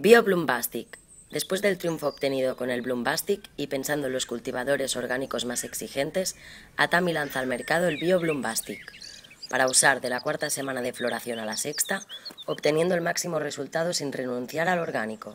Bio Bastic. Después del triunfo obtenido con el Bloombastic y pensando en los cultivadores orgánicos más exigentes, Atami lanza al mercado el Bio Bastic para usar de la cuarta semana de floración a la sexta, obteniendo el máximo resultado sin renunciar al orgánico.